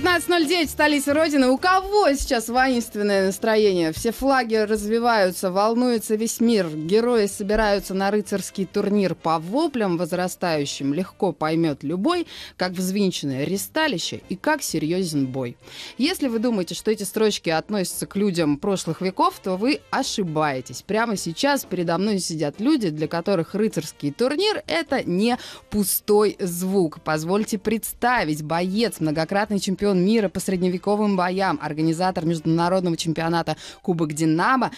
19.09, в столица Родины. У кого сейчас воинственное настроение? Все флаги развиваются, волнуется весь мир. Герои собираются на рыцарский турнир по воплям возрастающим. Легко поймет любой, как взвинченное ресталище и как серьезен бой. Если вы думаете, что эти строчки относятся к людям прошлых веков, то вы ошибаетесь. Прямо сейчас передо мной сидят люди, для которых рыцарский турнир — это не пустой звук. Позвольте представить, боец, многократный чемпион чемпион мира по средневековым боям, организатор международного чемпионата Кубок Динамо,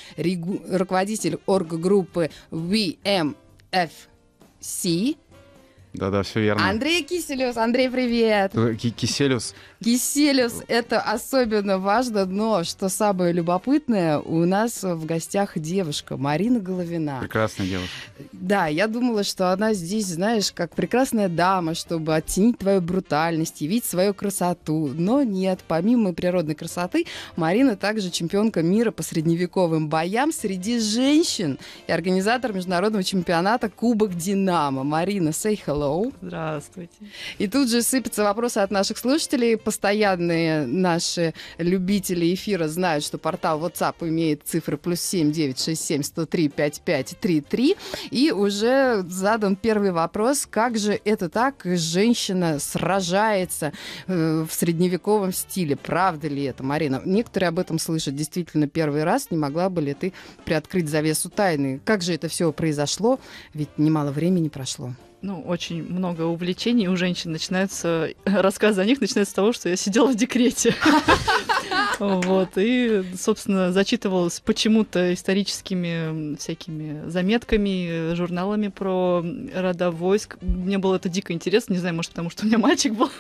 руководитель орггруппы VMFC. Да-да, все верно. Андрей Киселюс. Андрей, привет. К Киселюс Киселевс, это особенно важно, но что самое любопытное, у нас в гостях девушка Марина Головина. Прекрасная девушка. Да, я думала, что она здесь, знаешь, как прекрасная дама, чтобы оттенить твою брутальность, явить свою красоту. Но нет, помимо природной красоты, Марина также чемпионка мира по средневековым боям среди женщин и организатор международного чемпионата Кубок Динамо. Марина, say hello. Здравствуйте. И тут же сыпятся вопросы от наших слушателей постоянные наши любители эфира знают, что портал WhatsApp имеет цифры плюс 7 967 103 5533. И уже задан первый вопрос, как же это так, женщина сражается э, в средневековом стиле. Правда ли это, Марина? Некоторые об этом слышат действительно первый раз. Не могла бы ли ты приоткрыть завесу тайны? Как же это все произошло? Ведь немало времени прошло ну, очень много увлечений у женщин начинается, рассказы о них начинаются с того, что я сидела в декрете. Вот, и, собственно, зачитывалась почему-то историческими всякими заметками, журналами про рода войск. Мне было это дико интересно, не знаю, может, потому что у меня мальчик был.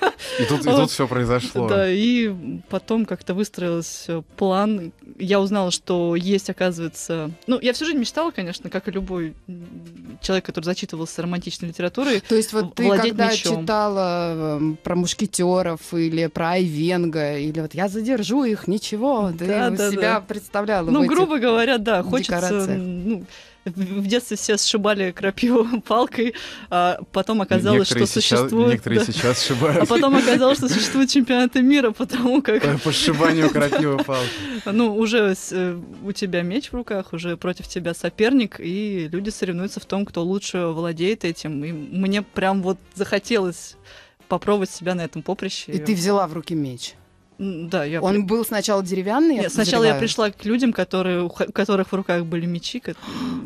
И тут, и тут все произошло. Да, и потом как-то выстроился план. Я узнала, что есть, оказывается... Ну, я всю жизнь мечтала, конечно, как и любой человек, который зачитывался романтичной литературой, То есть вот ты когда мечом. читала эм, про мушкетеров или про Айвенга, или вот «Я задержу их молодых, ничего, ты да, да, себя да. представляла. Ну, грубо говоря, да, э, хочется. Ну, в детстве все сшибали крапиву палкой, а потом оказалось, некоторые что сейчас, существует... Некоторые да, сейчас сшибают. А потом оказалось, что существуют чемпионаты мира, потому как... По, по сшибанию крапивы палкой. Ну, уже э, у тебя меч в руках, уже против тебя соперник, и люди соревнуются в том, кто лучше владеет этим. И мне прям вот захотелось попробовать себя на этом поприще. И ты взяла в руки меч. Да, я... Он был сначала деревянный? Нет, я сначала я пришла к людям, которые, у которых в руках были мечи. Как...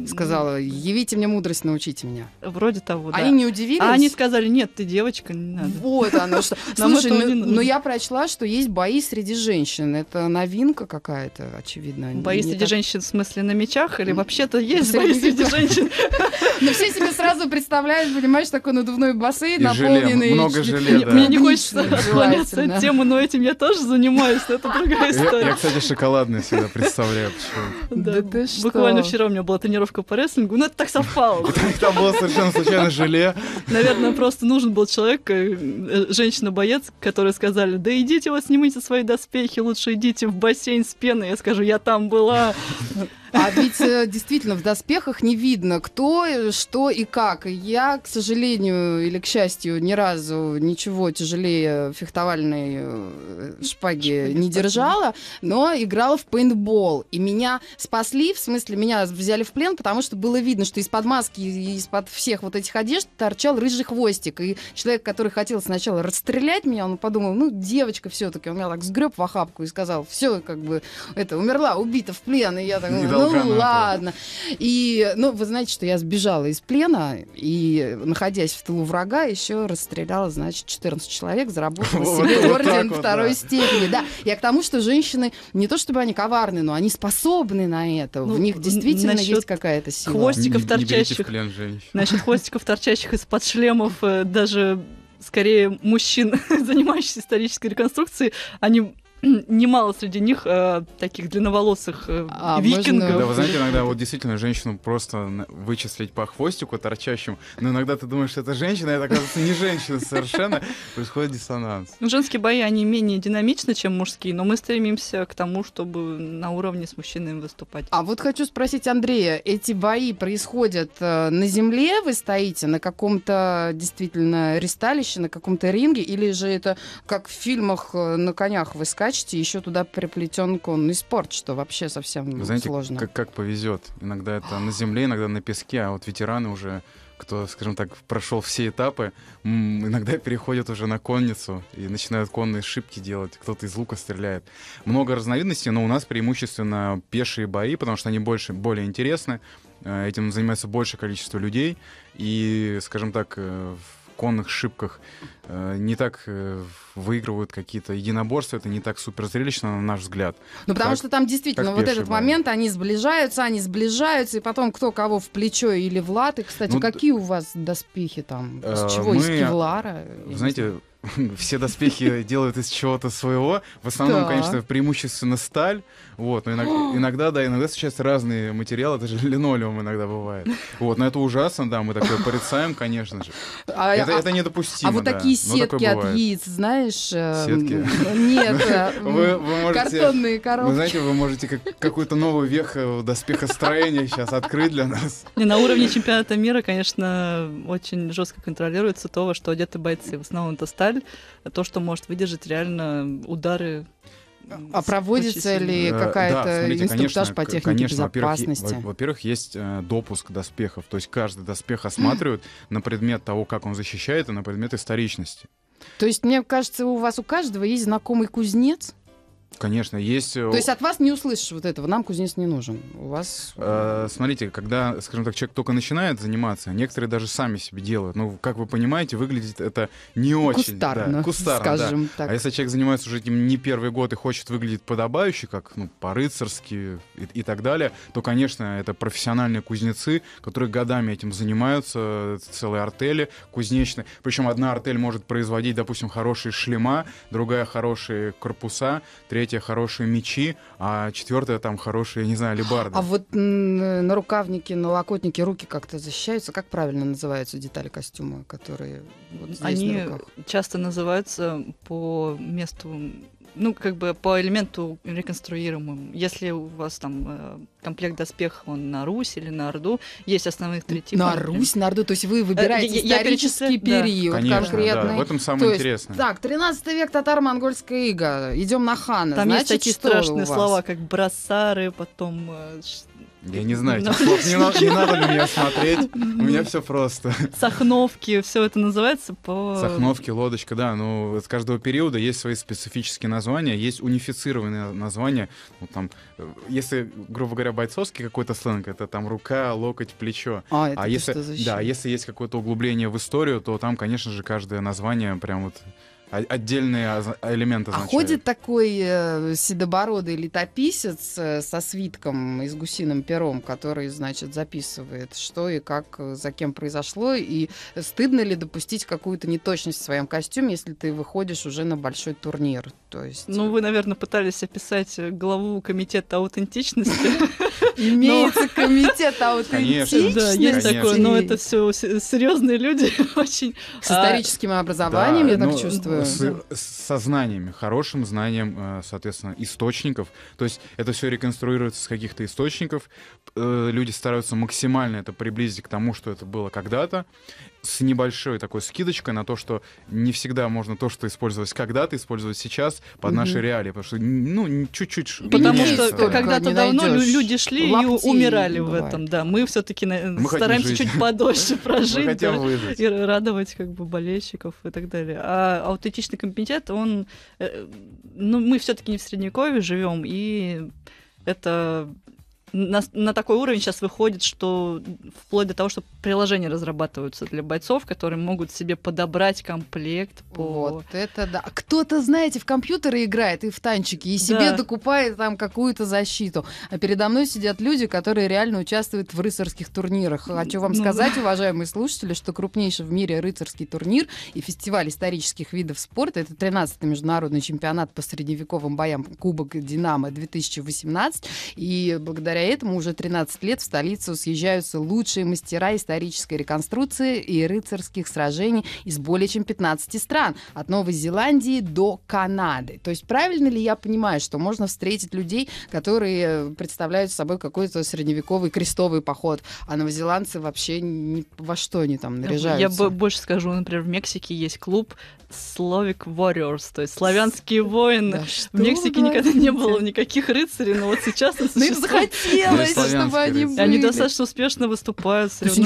Сказала, явите мне мудрость, научите меня. Вроде того, да. Они не удивились? А они сказали, нет, ты девочка, не надо. Вот оно что. Слушай, ну, ну, но я прочла, что есть бои среди женщин. Это новинка какая-то, очевидно. Бои среди женщин в смысле на мечах? Или вообще-то есть бои среди женщин? Но ну, все себе сразу представляют, понимаешь, такой надувной бассейн, наполненный... Много желе, Мне не хочется отклоняться от темы, но этим я тоже тоже занимаюсь, но это другая история. Я, кстати, шоколадный всегда представляю, почему. Да, да ты что? Буквально вчера у меня была тренировка по рестлингу, но ну, это так совпало. Там было совершенно случайно желе. Наверное, просто нужен был человек, э, женщина-боец, которые сказали, да идите вот снимите свои доспехи, лучше идите в бассейн с пеной. Я скажу, я там была. А ведь э, действительно в доспехах не видно, кто, э, что и как. Я, к сожалению или к счастью, ни разу ничего тяжелее фехтовальной э, шпаги не держала, но играла в пейнтбол. И меня спасли, в смысле, меня взяли в плен, потому что было видно, что из-под маски и из-под всех вот этих одежд торчал рыжий хвостик. И человек, который хотел сначала расстрелять меня, он подумал, ну, девочка все-таки. Он меня так сгреб в охапку и сказал, все, как бы, это, умерла, убита в плен. И я так... «Ну, ну, гранату. ладно. И, ну, вы знаете, что я сбежала из плена и, находясь в тылу врага, еще расстреляла, значит, 14 человек, заработала себе вот орден второй да. степени. Да, я к тому, что женщины, не то чтобы они коварны, но они способны на это. Ну, У них действительно есть какая-то сила. Хвостиков торчащих. Не значит, хвостиков торчащих из-под шлемов э, даже скорее мужчин, занимающихся исторической реконструкцией, они немало среди них э, таких длинноволосых э, а, викингов. Можно... Да, вы знаете, иногда вот действительно женщину просто вычислить по хвостику торчащему, но иногда ты думаешь, что это женщина, а это оказывается не женщина совершенно, происходит диссонанс. Ну, женские бои, они менее динамичны, чем мужские, но мы стремимся к тому, чтобы на уровне с мужчинами выступать. А вот хочу спросить Андрея, эти бои происходят э, на земле, вы стоите на каком-то действительно ресталище, на каком-то ринге, или же это как в фильмах э, на конях вы скачете? накосячить и еще туда приплетенку ну, и что вообще совсем Знаете, сложно. Как, как повезет. Иногда это на земле, иногда на песке, а вот ветераны уже кто, скажем так, прошел все этапы, иногда переходят уже на конницу и начинают конные шибки делать, кто-то из лука стреляет. Много разновидностей, но у нас преимущественно пешие бои, потому что они больше, более интересны, э, этим занимается большее количество людей, и, скажем так, э, в конных шибках э, не так э, выигрывают какие-то единоборства, это не так супер зрелищно, на наш взгляд. Ну, потому как, что там действительно вот этот бай. момент, они сближаются, они сближаются, и потом кто кого в плечо или в лад. кстати, ну, какие у вас доспехи там? Э, из чего? Мы, из кевлара? Знаете, все доспехи делают из чего-то своего. В основном, да. конечно, преимущественно сталь. Вот, но иногда, иногда, да, иногда случаются разные материалы, даже линолеум иногда бывает. Вот, но это ужасно, да, мы такое порицаем, конечно же. А, это, а, это недопустимо. А вот да, такие сетки от яиц, знаешь? Э, сетки? Ну, нет, э, картонные коробки. Вы знаете, вы можете какую-то новую веху доспехостроения сейчас открыть для нас. Не, на уровне чемпионата мира, конечно, очень жестко контролируется то, во что одеты бойцы. В основном это сталь сталь, то, что может выдержать реально удары а проводится ли э, какая-то да, инструктаж конечно, по технике конечно, безопасности? Во-первых, есть э, допуск доспехов, то есть каждый доспех осматривают на предмет того, как он защищает, и на предмет историчности. То есть, мне кажется, у вас у каждого есть знакомый кузнец, Конечно, есть... Э, то есть от вас не услышишь вот этого, нам кузнец не нужен. У вас... Э, смотрите, когда, скажем так, человек только начинает заниматься, некоторые даже сами себе делают. Ну, как вы понимаете, выглядит это не очень. Кустарно, да, кустарно скажем да. так. А если человек занимается уже этим не первый год и хочет выглядеть подобающе, как ну, по-рыцарски и, и так далее, то, конечно, это профессиональные кузнецы, которые годами этим занимаются, целые артели кузнечные. Причем одна артель может производить, допустим, хорошие шлема, другая хорошие корпуса, третья третья хорошие мечи, а четвертая там хорошие, не знаю, лебарды. А вот на рукавнике, на локотнике руки как-то защищаются? Как правильно называются детали костюма, которые вот здесь Они на руках? часто называются по месту ну, как бы по элементу реконструируемым. Если у вас там э, комплект доспехов он на Русь или на Орду, есть основных три типа. На Русь, на Орду, то есть вы э, выбираете я, исторический я период да. Конечно, конкретный. Да. В этом самое то интересное. Есть, так, 13 век татаро-монгольская ига, идем на хана. Там Значит, есть такие страшные слова, как бросары, потом э, я не знаю этих не, на, не надо на меня смотреть, у меня все просто. Сахновки, все это называется по... Сахновки, лодочка, да, ну, с каждого периода есть свои специфические названия, есть унифицированные названия, ну, там, э, если, грубо говоря, бойцовский какой-то сленг, это там рука, локоть, плечо. А, это а если, Да, если есть какое-то углубление в историю, то там, конечно же, каждое название прям вот отдельные элементы. А означают. А ходит такой э, седобородый летописец э, со свитком и с гусиным пером, который, значит, записывает, что и как, э, за кем произошло, и стыдно ли допустить какую-то неточность в своем костюме, если ты выходишь уже на большой турнир. То есть... Ну, вы, наверное, пытались описать э, главу комитета аутентичности. Имеется комитет аутентичности. Да, есть такое, но это все серьезные люди очень. С а, историческим образованием, я так ну, чувствую. Э, с, да. со знаниями, хорошим знанием, э, соответственно, источников. То есть это все реконструируется с каких-то источников. Э, люди стараются максимально это приблизить к тому, что это было когда-то с небольшой такой скидочкой на то, что не всегда можно то, что использовалось когда-то, использовать сейчас под угу. наши реалии, потому что ну чуть-чуть. Потому что когда-то давно люди шли и умирали в этом, да. Мы все-таки стараемся чуть подольше прожить и радовать как бы болельщиков и так далее. А аутентичный компетент он, э, ну мы все-таки не в средневековье живем и это на, на такой уровень сейчас выходит, что вплоть до того, что приложения разрабатываются для бойцов, которые могут себе подобрать комплект по... Вот это да. Кто-то, знаете, в компьютеры играет и в танчики, и себе да. докупает там какую-то защиту. А передо мной сидят люди, которые реально участвуют в рыцарских турнирах. Хочу а вам ну, сказать, да. уважаемые слушатели, что крупнейший в мире рыцарский турнир и фестиваль исторических видов спорта, это 13-й международный чемпионат по средневековым боям Кубок Динамо 2018, и благодаря благодаря этому уже 13 лет в столицу съезжаются лучшие мастера исторической реконструкции и рыцарских сражений из более чем 15 стран, от Новой Зеландии до Канады. То есть правильно ли я понимаю, что можно встретить людей, которые э, представляют собой какой-то средневековый крестовый поход, а новозеландцы вообще ни во что они там наряжаются? Я больше скажу, например, в Мексике есть клуб Словик Warriors, то есть славянские воины. Да, в Мексике никогда видите? не было никаких рыцарей, но вот сейчас... мы ну, их захотелось хотелось, чтобы они были. Они достаточно успешно выступают, Они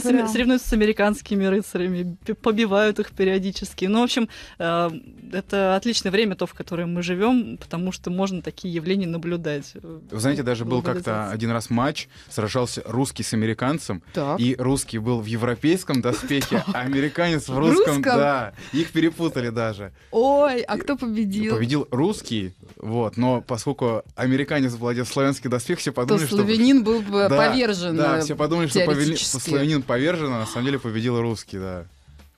соревнуются с американскими рыцарями, побивают их периодически. Ну, в общем, э, это отличное время то, в которое мы живем, потому что можно такие явления наблюдать. Э, Вы знаете, даже был как-то один раз матч, сражался русский с американцем, и русский был в европейском доспехе, а американец в русском, да. Их перепутали даже. Ой, а кто победил? Победил русский, вот, но поскольку американец владел славянский доспех вообще все подумали, то что... славянин был бы повержен Да, э, все подумали, что повели... славянин повержен, а на самом деле победил русский, да.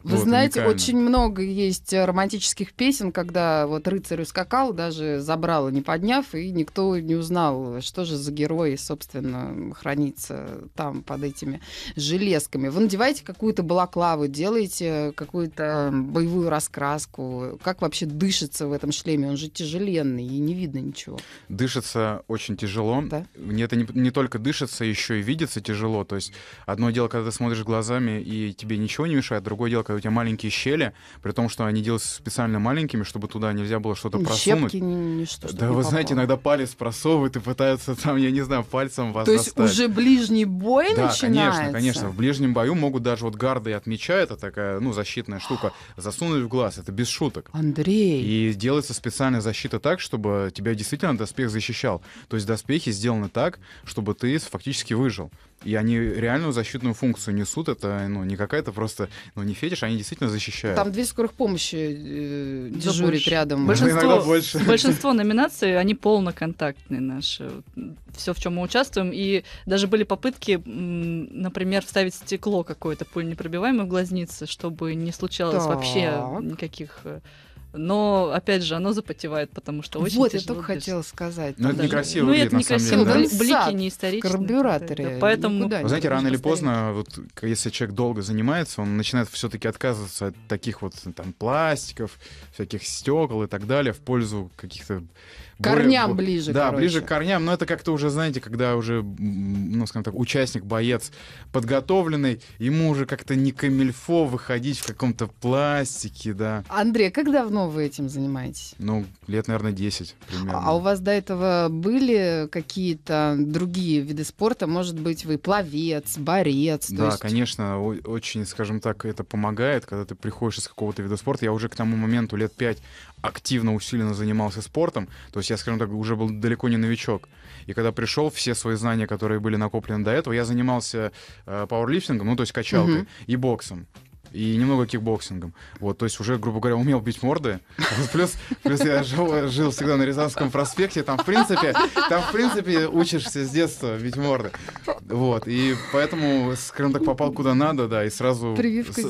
Вы вот, знаете, уникально. очень много есть романтических песен, когда вот рыцарь ускакал, даже забрала, не подняв, и никто не узнал, что же за герой, собственно, хранится там под этими железками. Вы надеваете какую-то балаклаву, делаете какую-то эм, боевую раскраску. Как вообще дышится в этом шлеме? Он же тяжеленный, и не видно ничего. Дышится очень тяжело. Да? Это не, не только дышится, еще и видится тяжело. То есть одно дело, когда ты смотришь глазами, и тебе ничего не мешает, другое дело, когда когда у тебя маленькие щели, при том, что они делаются специально маленькими, чтобы туда нельзя было что-то ну, просунуть. Щепки, ни, ни, что, да, вы попало. знаете, иногда палец просовывают и пытаются там, я не знаю, пальцем вас То достать. есть уже ближний бой да, начинается? конечно, конечно. В ближнем бою могут даже вот гарды отмечают, это такая, ну, защитная штука, засунуть в глаз, это без шуток. Андрей! И делается специальная защита так, чтобы тебя действительно доспех защищал. То есть доспехи сделаны так, чтобы ты фактически выжил. И они реальную защитную функцию несут. Это ну, не какая-то просто ну, не фетиш, они действительно защищают. Там две скорых помощи э, дежурит рядом. Большинство, больше. большинство номинаций, они полноконтактные наши. Все, в чем мы участвуем. И даже были попытки, например, вставить стекло какое-то пуленепробиваемое в глазницы, чтобы не случалось так. вообще никаких э, но опять же оно запотевает, потому что очень Вот, я только хотела сказать. Но это некрасиво выглядит, ну, это некрасиво, ну, на самом деле. Да? Блики не историчные. Карбюраторы. Да, поэтому... Вы знаете, рано или поздно, вот, если человек долго занимается, он начинает все-таки отказываться от таких вот там пластиков, всяких стекол и так далее в пользу каких-то Корням бо... ближе, Да, короче. ближе к корням, но это как-то уже, знаете, когда уже, ну, скажем так, участник, боец подготовленный, ему уже как-то не камильфо выходить в каком-то пластике, да. Андрей, как давно вы этим занимаетесь? Ну, лет, наверное, 10 примерно. А у вас до этого были какие-то другие виды спорта? Может быть, вы пловец, борец? Да, есть... конечно, очень, скажем так, это помогает, когда ты приходишь из какого-то вида спорта. Я уже к тому моменту лет 5 активно, усиленно занимался спортом, то есть я, скажем так, уже был далеко не новичок. И когда пришел, все свои знания, которые были накоплены до этого, я занимался э, пауэрлифтингом, ну то есть качалкой угу. и боксом и немного кикбоксингом. Вот, то есть уже, грубо говоря, умел бить морды. Плюс, плюс я жил, жил всегда на Рязанском проспекте, там, в принципе, там, в принципе, учишься с детства бить морды. Вот, и поэтому, скажем так, попал куда надо, да, и сразу,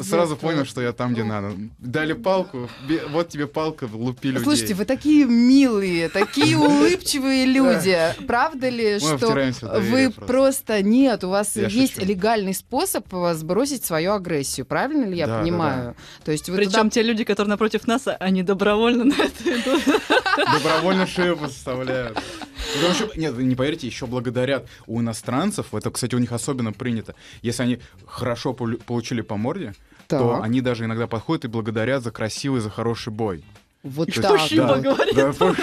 сразу понял, что я там, где ну. надо. Дали палку, вот тебе палка, лупили. людей. Слушайте, вы такие милые, такие улыбчивые люди. Правда ли, что вы просто... Нет, у вас есть легальный способ сбросить свою агрессию, правильно ли я да, понимаю. Да, да. То есть вы Причем туда... те люди, которые напротив нас, они добровольно на это идут. Добровольно шею составляют. Еще, ну, нет, не поверите, еще благодарят у иностранцев, это, кстати, у них особенно принято, если они хорошо получили по морде, то они даже иногда подходят и благодарят за красивый, за хороший бой. Вот так. Пошиба говорит. Да, Вот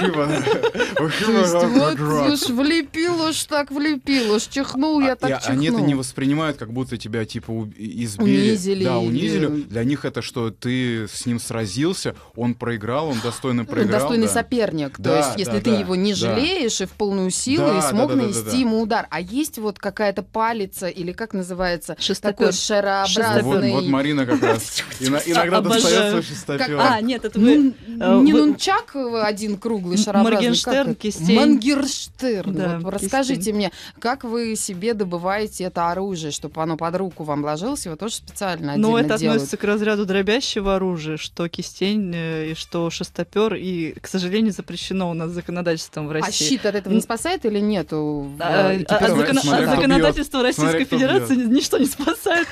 уж влепил уж так влепил уж, чихнул я а, так чихнул. Они это не воспринимают, как будто тебя типа избили. Унизили. Да, унизили. Для них это что ты с ним сразился, он проиграл, он достойно проиграл. Достойный соперник. То есть если ты его не жалеешь и в полную силу, и смог нанести ему удар. А есть вот какая-то палица или как называется? Шестопер. Такой шарообразный. Вот Марина как раз. Иногда достается шестопер. А, нет, это вы ну, э, Э, не вы... нунчак э, один круглый шарообразный. Моргенштерн, кистень. Мангерштерн. Да, вот, расскажите кистень. мне, как вы себе добываете это оружие, чтобы оно под руку вам ложилось, его тоже специально ну, отдельно Но это делают. относится к разряду дробящего оружия, что кистень э, и что шестопер, и, к сожалению, запрещено у нас законодательством в а России. А щит от этого не спасает или нет? А, а, а, а законодательство Российской Федерации ничто не спасает.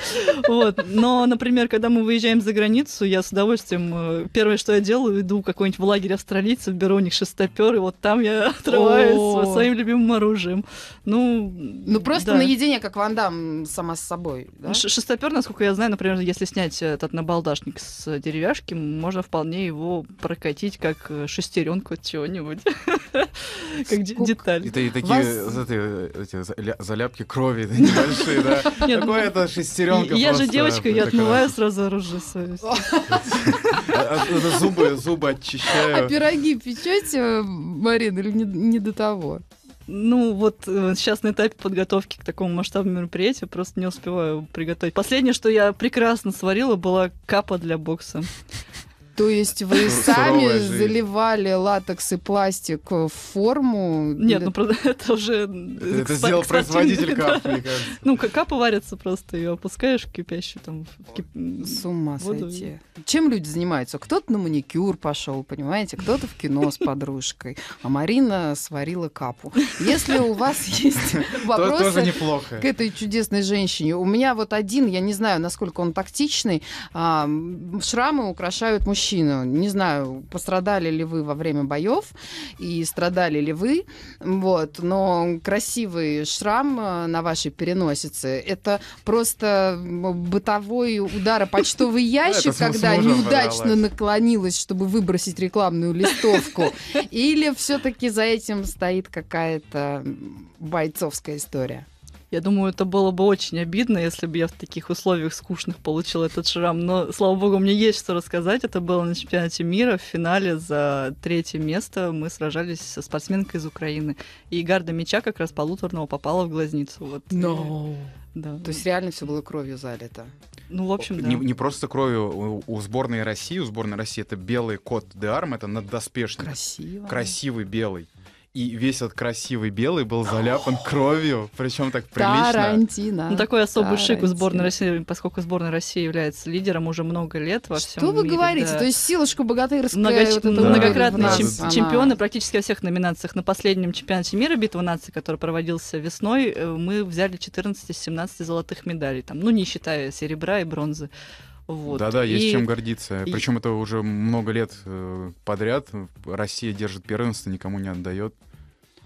Вот. Но, например, когда мы выезжаем за границу, я с удовольствием, первое, что я делаю, иду какой-нибудь в лагерь австралийцев, беру у них шестопер, и вот там я отрываюсь о своим любимым оружием. Ну, ну просто да. наедине, как вандам сама с собой. Да? Ну, шестопер, насколько я знаю, например, если снять этот набалдашник с деревяшки, можно вполне его прокатить как э, шестеренку чего-нибудь. Как деталь. И такие заляпки крови небольшие, да? Ну, Какое-то шестеренка Я же девочка, я отмываю сразу оружие свое. Зубы, зубы очищаю. А пироги печете, Марина, или не, не до того? Ну, вот э, сейчас на этапе подготовки к такому масштабному мероприятию просто не успеваю приготовить. Последнее, что я прекрасно сварила, была капа для бокса. То есть вы сами заливали латекс и пластик в форму? Нет, ну это уже... Это сделал производитель капли. мне кажется. Ну, капа варится просто, ее опускаешь в кипящую там... С ума сойти. Чем люди занимаются? Кто-то на маникюр пошел, понимаете, кто-то в кино с подружкой, а Марина сварила капу. Если у вас есть вопросы к этой чудесной женщине, у меня вот один, я не знаю, насколько он тактичный, шрамы украшают мужчин мужчина. Не знаю, пострадали ли вы во время боев и страдали ли вы, вот, но красивый шрам э, на вашей переносице — это просто бытовой удар почтовый ну, ящик, когда неудачно наклонилась, чтобы выбросить рекламную листовку. Или все-таки за этим стоит какая-то бойцовская история? Я думаю, это было бы очень обидно, если бы я в таких условиях скучных получил этот шрам. Но, слава богу, мне есть что рассказать. Это было на чемпионате мира. В финале за третье место мы сражались со спортсменкой из Украины. И гарда мяча как раз полуторного попала в глазницу. Вот. No. Да. То есть реально все было кровью залито. Ну, в общем, да. Не, не просто кровью. У, у сборной России, у сборной России это белый кот Деарм, это наддоспешный. Красиво. Красивый белый и весь этот красивый белый был заляпан кровью, причем так прилично. Тарантино. Ну, такой особый Тарантино. шик у сборной России, поскольку сборная России является лидером уже много лет во всем Что вы мире, говорите? Да. То есть силушка богатырская. Многоч... Вот да. Ну, многократные да. чем... чемпионы практически во всех номинациях. На последнем чемпионате мира «Битва наций», который проводился весной, э, мы взяли 14 из 17 золотых медалей, там, ну, не считая серебра и бронзы. Вот. Да-да, есть и... чем гордиться. И... Причем это уже много лет э, подряд. Россия держит первенство, никому не отдает.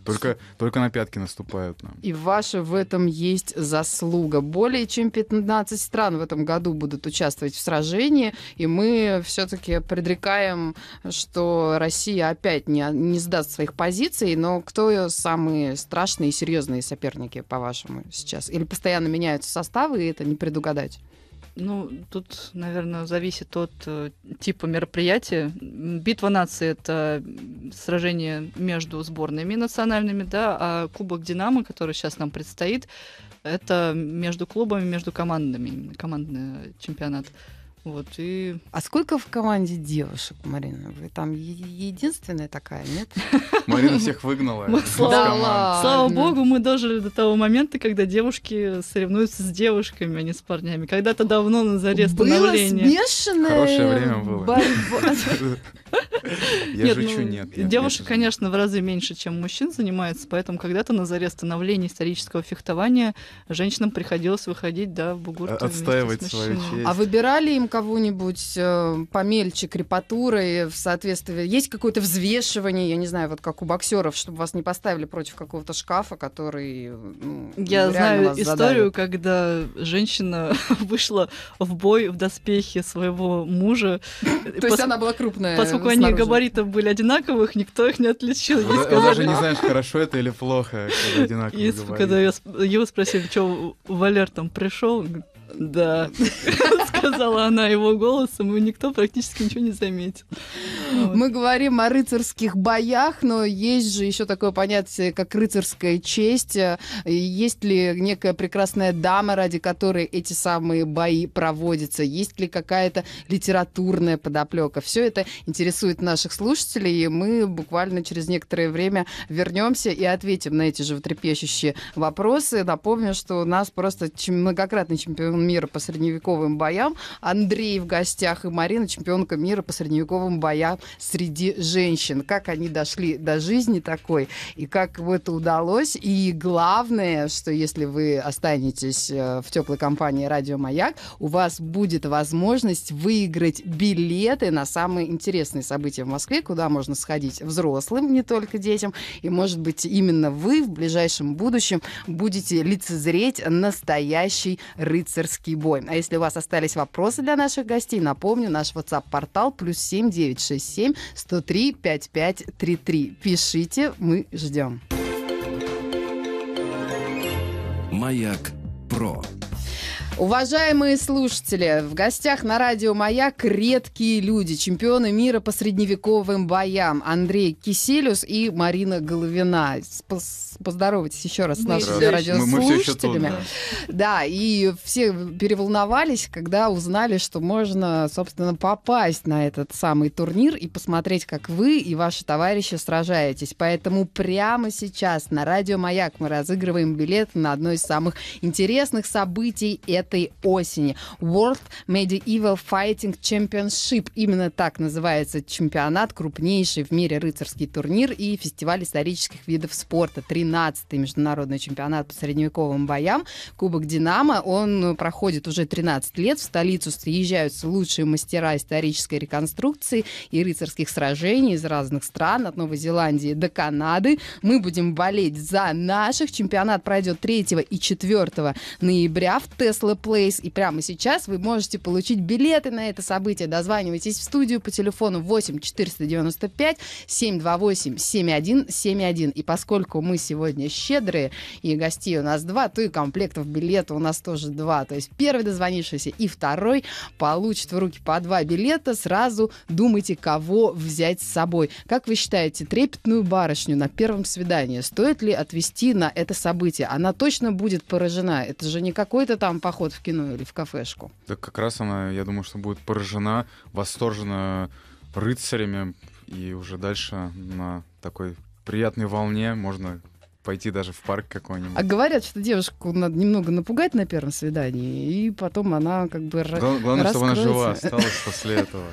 Только, только на пятки наступают нам. И ваша в этом есть заслуга. Более чем 15 стран в этом году будут участвовать в сражении, и мы все-таки предрекаем, что Россия опять не, не сдаст своих позиций, но кто ее самые страшные и серьезные соперники, по-вашему, сейчас? Или постоянно меняются составы, и это не предугадать? Ну, тут, наверное, зависит от э, типа мероприятия. Битва нации — это сражение между сборными национальными, да, а Кубок Динамо, который сейчас нам предстоит, это между клубами, между командами, именно командный чемпионат. Вот, и... А сколько в команде девушек, Марина? Вы там единственная такая, нет? Марина всех выгнала. Слава, слава богу, мы дожили до того момента, когда девушки соревнуются с девушками, а не с парнями. Когда-то давно на заре становления. Было смешанное... Хорошее время было. Я ну нет. Девушек, конечно, в разы меньше, чем мужчин занимается, поэтому когда-то на заре становления исторического фехтования женщинам приходилось выходить, да, в Бугурт. Отстаивать свою честь. А выбирали им кого-нибудь э, помельче крепатурой в соответствии? Есть какое-то взвешивание, я не знаю, вот как у боксеров, чтобы вас не поставили против какого-то шкафа, который ну, Я знаю историю, задавит. когда женщина вышла в бой в доспехе своего мужа. То есть она была крупная. Поскольку они габариты были одинаковых, никто их не отличил. Даже не знаешь, хорошо это или плохо, когда одинаковые Когда ее спросили, что Валер там пришел, да, сказала она его голосом, и никто практически ничего не заметил. Мы говорим о рыцарских боях, но есть же еще такое понятие, как рыцарская честь. Есть ли некая прекрасная дама, ради которой эти самые бои проводятся? Есть ли какая-то литературная подоплека? Все это интересует наших слушателей, и мы буквально через некоторое время вернемся и ответим на эти же трепещущие вопросы. Напомню, что у нас просто многократный чемпион мира по средневековым боям. Андрей в гостях и Марина, чемпионка мира по средневековым боям среди женщин. Как они дошли до жизни такой, и как это удалось. И главное, что если вы останетесь э, в теплой компании «Радио Маяк», у вас будет возможность выиграть билеты на самые интересные события в Москве, куда можно сходить взрослым, не только детям. И, может быть, именно вы в ближайшем будущем будете лицезреть настоящий рыцарь Питерский бой. А если у вас остались вопросы для наших гостей, напомню, наш WhatsApp-портал плюс 7 967 103 5533. Пишите, мы ждем. Маяк про. Уважаемые слушатели, в гостях на радио «Маяк» редкие люди, чемпионы мира по средневековым боям Андрей Киселюс и Марина Головина. Поздоровайтесь еще раз с нашими мы радиослушателями. Мы, мы тут, да. да, и все переволновались, когда узнали, что можно, собственно, попасть на этот самый турнир и посмотреть, как вы и ваши товарищи сражаетесь. Поэтому прямо сейчас на радио «Маяк» мы разыгрываем билет на одно из самых интересных событий этого этой осени. World Medieval Fighting Championship. Именно так называется чемпионат, крупнейший в мире рыцарский турнир и фестиваль исторических видов спорта. 13-й международный чемпионат по средневековым боям. Кубок «Динамо». Он проходит уже 13 лет. В столицу съезжаются лучшие мастера исторической реконструкции и рыцарских сражений из разных стран, от Новой Зеландии до Канады. Мы будем болеть за наших. Чемпионат пройдет 3 и 4 ноября в Тесла Place. И прямо сейчас вы можете получить билеты на это событие. Дозванивайтесь в студию по телефону 8 495 728 7171. И поскольку мы сегодня щедрые, и гостей у нас два, то и комплектов билета у нас тоже два. То есть первый дозвонившийся и второй получит в руки по два билета. Сразу думайте, кого взять с собой. Как вы считаете, трепетную барышню на первом свидании стоит ли отвести на это событие? Она точно будет поражена. Это же не какой-то там поход поход в кино или в кафешку. Да как раз она, я думаю, что будет поражена, восторжена рыцарями, и уже дальше на такой приятной волне можно пойти даже в парк какой-нибудь. А говорят, что девушку надо немного напугать на первом свидании, и потом она как бы Гла- Главное, раскроется. чтобы она жива осталась после этого.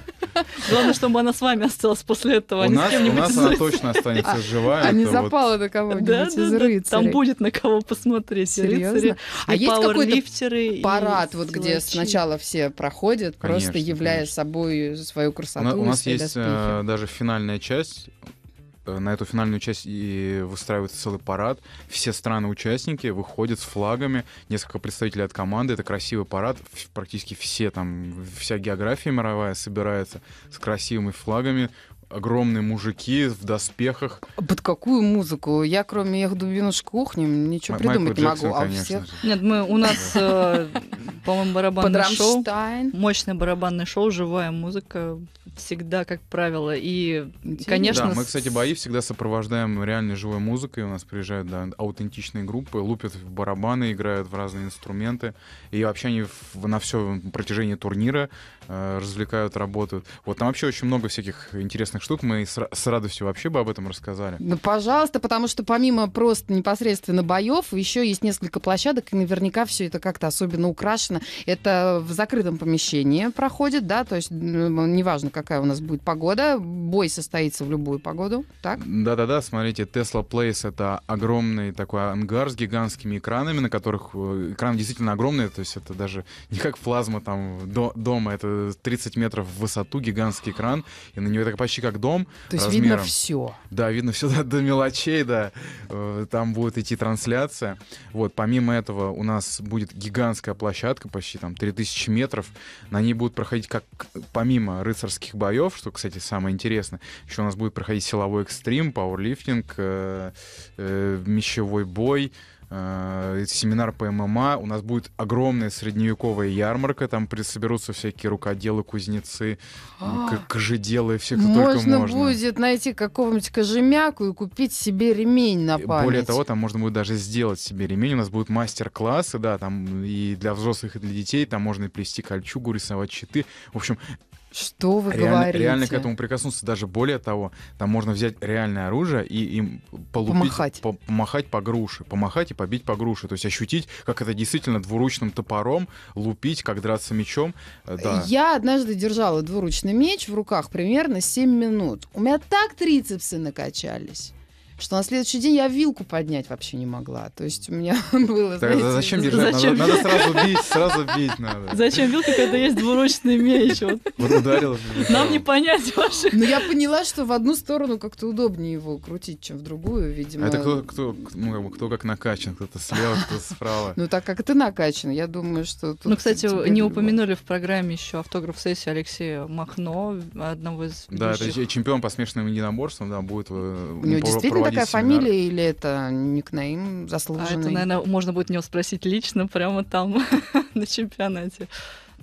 Главное, чтобы она с вами осталась после этого. А у нас, она точно останется а, жива. А не запала на кого-нибудь из рыцарей. Там будет на кого посмотреть. серьезно. а есть какой-то парад, вот где сначала все проходят, просто являя собой свою красоту. У нас есть э, даже финальная часть, Э, на эту финальную часть и выстраивается целый парад. Все страны-участники выходят с флагами, несколько представителей от команды. Это красивый парад. Практически все там, вся география мировая собирается с красивыми флагами огромные мужики в доспехах. Под какую музыку? Я, кроме их дубинушек кухни, ничего М- придумать Майкл Джексон, не могу. А конечно. всех... Нет, мы, у нас, э, по-моему, барабанное шоу. Мощное барабанное шоу, живая музыка всегда, как правило. И, конечно... Да, мы, кстати, бои всегда сопровождаем реальной живой музыкой. У нас приезжают да, аутентичные группы, лупят в барабаны, играют в разные инструменты. И вообще они в, на все протяжении турнира э, развлекают, работают. Вот там вообще очень много всяких интересных штук. Мы с, с радостью вообще бы об этом рассказали. Ну, пожалуйста, потому что помимо просто непосредственно боев, еще есть несколько площадок, и наверняка все это как-то особенно украшено. Это в закрытом помещении проходит, да, то есть неважно, как какая у нас будет погода. Бой состоится в любую погоду, так? Да-да-да, смотрите, Tesla Place — это огромный такой ангар с гигантскими экранами, на которых э, экран действительно огромный, то есть это даже не как плазма там до, дома, это 30 метров в высоту гигантский экран, и на него это почти как дом. То есть размером. видно все. Да, видно все до, до мелочей, да. Э, там будет идти трансляция. Вот, помимо этого у нас будет гигантская площадка, почти там 3000 метров. На ней будут проходить как помимо рыцарских этих боев, что, кстати, самое интересное. Еще у нас будет проходить силовой экстрим, пауэрлифтинг, э, э, мещевой бой, э, семинар по ММА. У нас будет огромная средневековая ярмарка, там соберутся всякие рукоделы, кузнецы, а! кожеделы, все, кто можно только можно. Можно будет найти какого-нибудь кожемяку и купить себе ремень на память. Более того, там можно будет даже сделать себе ремень. У нас будут мастер-классы, да, там и для взрослых, и для детей. Там можно и плести кольчугу, рисовать щиты. В общем, что вы реально, говорите? Реально к этому прикоснуться. Даже более того, там можно взять реальное оружие и им полупить, помахать. По, помахать по груши. Помахать и побить по груши. То есть ощутить, как это действительно двуручным топором лупить, как драться мечом. Э, да. Я однажды держала двуручный меч в руках примерно 7 минут. У меня так трицепсы накачались что на следующий день я вилку поднять вообще не могла. То есть у меня было... Так, знаете, зачем держать? Зачем? Надо, надо сразу бить, сразу бить надо. Зачем вилка, когда есть двуручный меч? Вот. вот ударил. Нам не понять ваших... Но ну, я поняла, что в одну сторону как-то удобнее его крутить, чем в другую, видимо. А это кто, кто, ну, кто как накачан? Кто-то слева, кто-то справа. Ну так как ты накачан, я думаю, что... Ну, кстати, не упомянули в программе еще автограф-сессию Алексея Махно, одного из Да, это чемпион по смешанным единоборствам, да, будет... Э, у него действительно такая фамилия или это никнейм заслуженный? А это, наверное, можно будет у него спросить лично прямо там на чемпионате.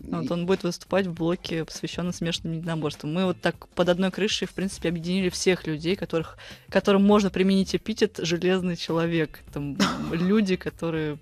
Вот он будет выступать в блоке, посвященном смешанным единоборствам. Мы вот так под одной крышей, в принципе, объединили всех людей, которых, которым можно применить эпитет «железный человек». Там люди, которые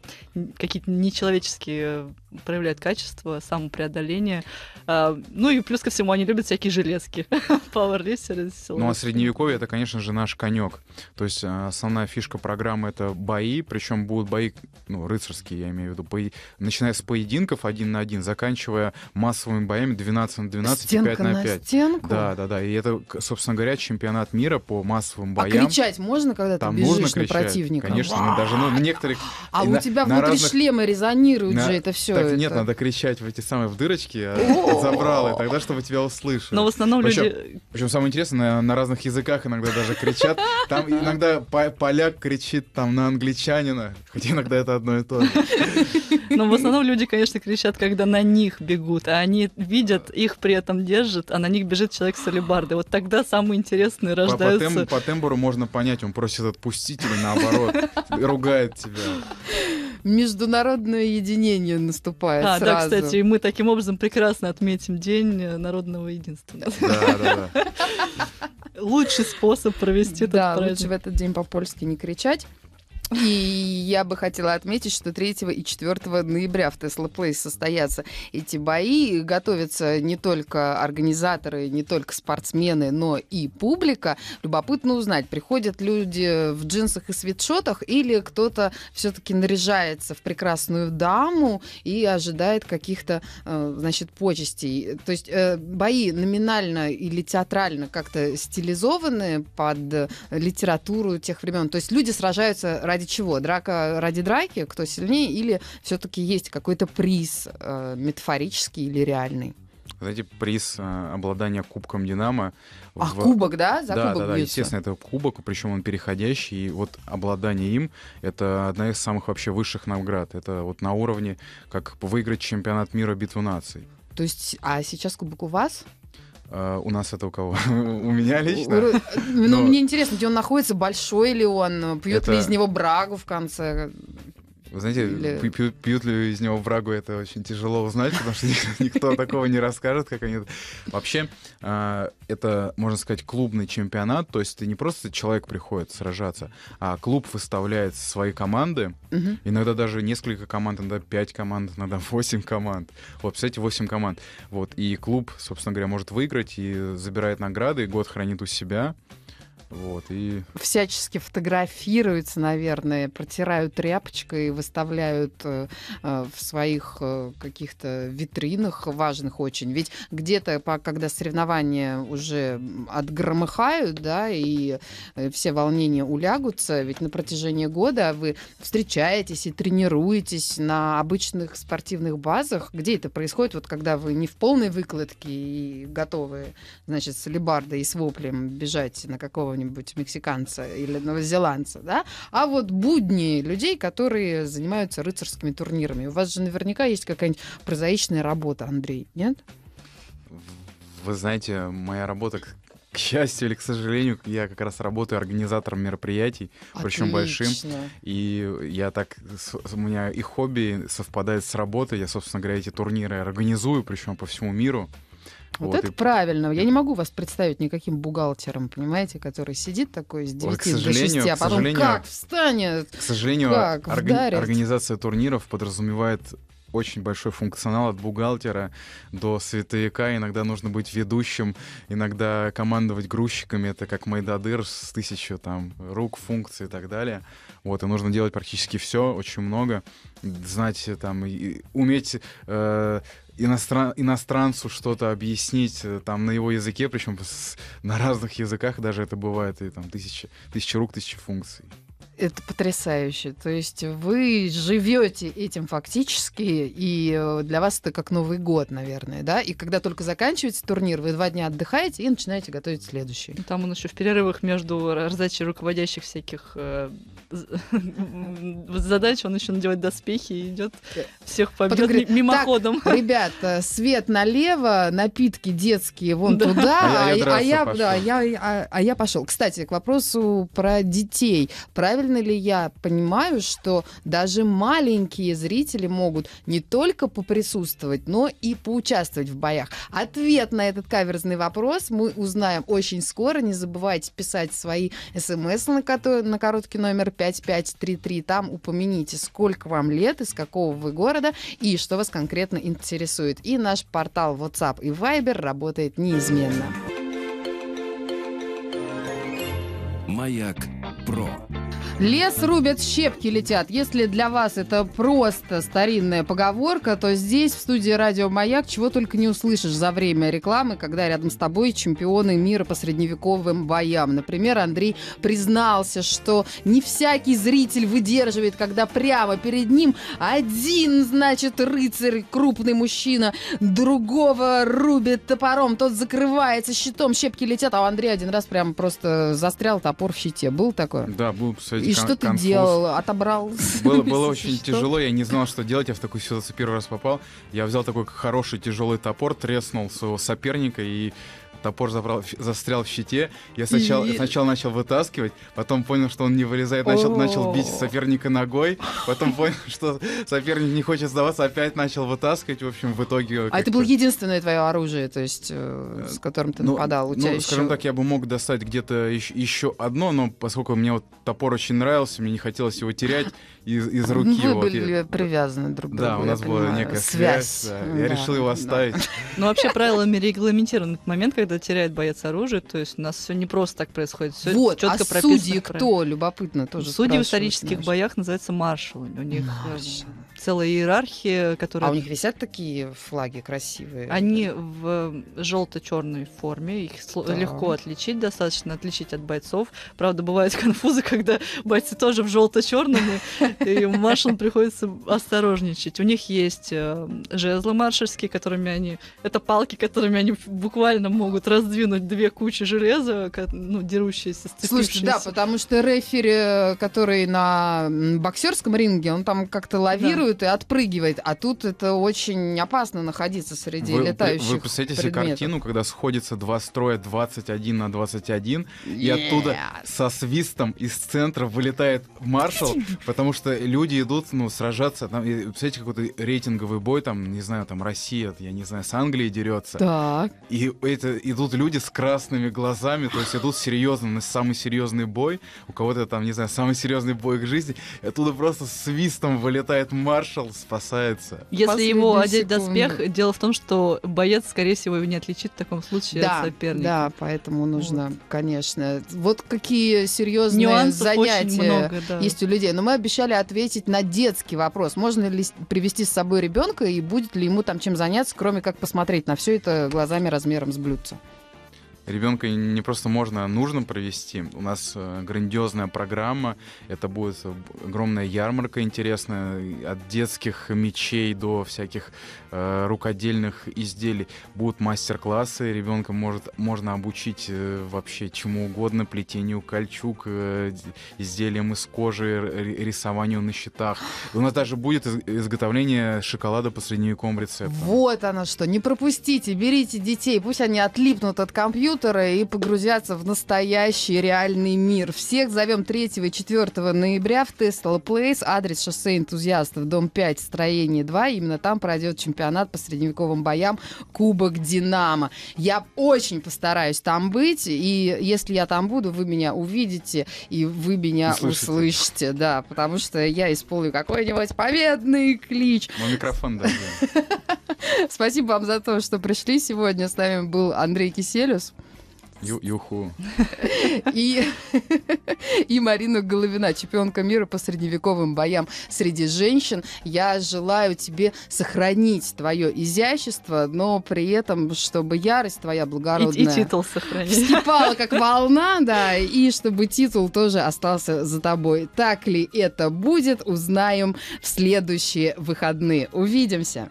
какие-то нечеловеческие э, проявляет качество, самопреодоление. А, ну и плюс ко всему они любят всякие железки. Пауэрлифтеры. Ну а средневековье это, конечно же, наш конек. То есть а, основная фишка программы это бои, причем будут бои, ну, рыцарские, я имею в виду, бои, начиная с поединков один на один, заканчивая массовыми боями 12 на 12 Стенка и 5 на, на 5. Стенку? Да, да, да. И это, собственно говоря, чемпионат мира по массовым а боям. А кричать можно, когда Там бежишь нужно на противника? Конечно, даже ну, некоторых... А у тебя внутри шлема резонирует же это все так нет, надо кричать в эти самые в дырочки, а, забрал, и тогда, чтобы тебя услышали. Но в основном люди... Причем самое интересное, на разных языках иногда даже кричат. Там иногда поляк кричит там на англичанина, хотя иногда это одно и то же. Но в основном люди, конечно, кричат, когда на них бегут, а они видят, их при этом держат, а на них бежит человек с алебардой. Вот тогда самые интересные рождаются. По, по, темб, по тембру можно понять, он просит отпустить или наоборот, ругает тебя международное единение наступает А, сразу. да, кстати, и мы таким образом прекрасно отметим День народного единства. Да, да, да. Лучший способ провести этот Да, лучше в этот день по-польски не кричать. И я бы хотела отметить, что 3 и 4 ноября в Tesla Place состоятся эти бои. Готовятся не только организаторы, не только спортсмены, но и публика. Любопытно узнать, приходят люди в джинсах и свитшотах или кто-то все-таки наряжается в прекрасную даму и ожидает каких-то, э, значит, почестей. То есть э, бои номинально или театрально как-то стилизованы под литературу тех времен. То есть люди сражаются ради ради чего? Драка ради драки, кто сильнее, или все-таки есть какой-то приз э, метафорический или реальный? Знаете, приз э, обладания кубком Динамо. А в... кубок, да? За да, кубок да, да, естественно, это кубок, причем он переходящий. И вот обладание им это одна из самых вообще высших наград. Это вот на уровне, как выиграть чемпионат мира битву наций. То есть, а сейчас кубок у вас? Э, у нас это у кого? у меня ну, лично. Ну, ну мне интересно, где он находится, большой ли он, пьет ли из него брагу в конце. Вы знаете, Или... пьют, пьют ли из него врагу, это очень тяжело узнать, потому что никто такого не расскажет, как они... Вообще, а, это, можно сказать, клубный чемпионат, то есть ты не просто человек приходит сражаться, а клуб выставляет свои команды, иногда даже несколько команд, иногда пять команд, иногда восемь команд. Вот, представляете, восемь команд. Вот, и клуб, собственно говоря, может выиграть и забирает награды, и год хранит у себя. Вот, и... Всячески фотографируются, наверное, протирают тряпочкой, выставляют э, э, в своих э, каких-то витринах важных очень. Ведь где-то, когда соревнования уже отгромыхают, да, и э, все волнения улягутся, ведь на протяжении года вы встречаетесь и тренируетесь на обычных спортивных базах. Где это происходит, вот когда вы не в полной выкладке и готовы, значит, с алебардой и с воплем бежать на какого какого-нибудь мексиканца или новозеландца, да, а вот будни людей, которые занимаются рыцарскими турнирами. У вас же наверняка есть какая-нибудь прозаичная работа, Андрей, нет? Вы знаете, моя работа, к счастью или к сожалению, я как раз работаю организатором мероприятий, Отлично. причем большим. И я так, у меня и хобби совпадает с работой. Я, собственно говоря, эти турниры организую, причем по всему миру. Вот, вот это и... правильно. Я не могу вас представить никаким бухгалтером, понимаете, который сидит такой с 9 Ой, до 6, а потом как встанет, К сожалению, как, органи- организация турниров подразумевает очень большой функционал от бухгалтера до световика. Иногда нужно быть ведущим, иногда командовать грузчиками. Это как Майдадыр с тысячу там рук, функций и так далее. Вот, и нужно делать практически все, очень много. Знать там, и, уметь э, иностран, иностранцу что-то объяснить э, там на его языке, причем на разных языках даже это бывает, и там тысячи, тысячи рук, тысячи функций. Это потрясающе. То есть вы живете этим фактически, и э, для вас это как Новый год, наверное, да? И когда только заканчивается турнир, вы два дня отдыхаете и начинаете готовить следующий. Там он еще в перерывах между раздачей руководящих всяких э, задача, он еще надевает доспехи и идет э, всех побьет говорит, мимоходом. Так, ребята, э, свет налево, напитки детские вон да. туда, а, а, я, а, я, а да, я, а, а я пошел. Кстати, к вопросу про детей. Правильно ли я понимаю, что даже маленькие зрители могут не только поприсутствовать, но и поучаствовать в боях? Ответ на этот каверзный вопрос мы узнаем очень скоро. Не забывайте писать свои смс на, на короткий номер 5533. Там упомяните, сколько вам лет, из какого вы города и что вас конкретно интересует. И наш портал WhatsApp и Viber работает неизменно. Маяк Про. Лес рубят, щепки летят. Если для вас это просто старинная поговорка, то здесь, в студии «Радио Маяк», чего только не услышишь за время рекламы, когда рядом с тобой чемпионы мира по средневековым боям. Например, Андрей признался, что не всякий зритель выдерживает, когда прямо перед ним один, значит, рыцарь, крупный мужчина, другого рубит топором, тот закрывается щитом, щепки летят, а у Андрея один раз прямо просто застрял топор в щите. Был такое? Да, был, кстати, и кон- что ты конфуз. делал? Отобрал? Было, было очень тяжело, я не знал, что делать, я в такую ситуацию первый раз попал. Я взял такой хороший тяжелый топор, треснул своего соперника и топор забрал, застрял в щите. Я сначала, и... сначала начал вытаскивать, потом понял, что он не вылезает, начал, начал бить соперника ногой, потом понял, что соперник не хочет сдаваться, опять начал вытаскивать. В общем, в итоге... А это было единственное твое оружие, то есть, э, с э, которым ты ну, нападал? У ну, еще... скажем так, я бы мог достать где-то еще одно, но поскольку мне вот топор очень нравился, мне не хотелось его терять из, из руки. Ну, вы вот, были я... привязаны друг к другу. Да, у нас была понимаю. некая связь. связь да. Я решил его оставить. Да. Ну, но вообще правилами регламентирован момент, когда теряет боец оружие, то есть у нас все не просто так происходит. Все вот, четко а прописано. судьи кто? Любопытно тоже Судьи в исторических немножко. боях называются маршалы, У них Маршал. Э, целая иерархия, которая... А у них висят такие флаги красивые? Они в э, желто-черной форме, их да. легко отличить, достаточно отличить от бойцов. Правда, бывают конфузы, когда бойцы тоже в желто-черном, и маршалам приходится осторожничать. У них есть э, жезлы маршальские, которыми они... Это палки, которыми они буквально могут могут раздвинуть две кучи железа, ну, дерущиеся, Слушай, да, потому что рефери, э, который на боксерском ринге, он там как-то лавирует да. и отпрыгивает, а тут это очень опасно находиться среди вы, летающих Вы представляете себе картину, когда сходятся два строя 21 на 21, yeah. и оттуда со свистом из центра вылетает маршал, потому что люди идут, ну, сражаться, там, и, представляете, какой-то рейтинговый бой, там, не знаю, там, Россия, я не знаю, с Англией дерется. Так. И это идут люди с красными глазами, то есть идут серьезно на самый серьезный бой, у кого-то там, не знаю, самый серьезный бой к жизни, и оттуда просто свистом вылетает маршал, спасается. Если Последние ему одеть секунды. доспех, дело в том, что боец, скорее всего, его не отличит в таком случае да, от соперника. Да, поэтому нужно, вот. конечно. Вот какие серьезные Нюансов занятия много, да. есть у людей. Но мы обещали ответить на детский вопрос. Можно ли привести с собой ребенка и будет ли ему там чем заняться, кроме как посмотреть на все это глазами размером с блюдца? ребенка не просто можно, а нужно провести. У нас э, грандиозная программа, это будет огромная ярмарка интересная, э, от детских мечей до всяких э, рукодельных изделий. Будут мастер-классы, ребенка может, можно обучить э, вообще чему угодно, плетению кольчуг, э, изделиям из кожи, рисованию на щитах. У нас даже будет изготовление шоколада по средневековым рецептам. Вот оно что, не пропустите, берите детей, пусть они отлипнут от компьютера, компьютера и погрузятся в настоящий реальный мир. Всех зовем 3 и 4 ноября в Tesla Place, адрес шоссе энтузиастов, дом 5, строение 2. Именно там пройдет чемпионат по средневековым боям Кубок Динамо. Я очень постараюсь там быть, и если я там буду, вы меня увидите и вы меня услышите, услышите да, потому что я исполню какой-нибудь победный клич. мой микрофон, да. Спасибо вам за то, что пришли сегодня. С нами был Андрей Киселюс. Юху. И, и Марина Головина, чемпионка мира по средневековым боям среди женщин. Я желаю тебе сохранить твое изящество, но при этом, чтобы ярость твоя благородная... И, и титул сохранить. Вскипала, как волна, да, и чтобы титул тоже остался за тобой. Так ли это будет, узнаем в следующие выходные. Увидимся!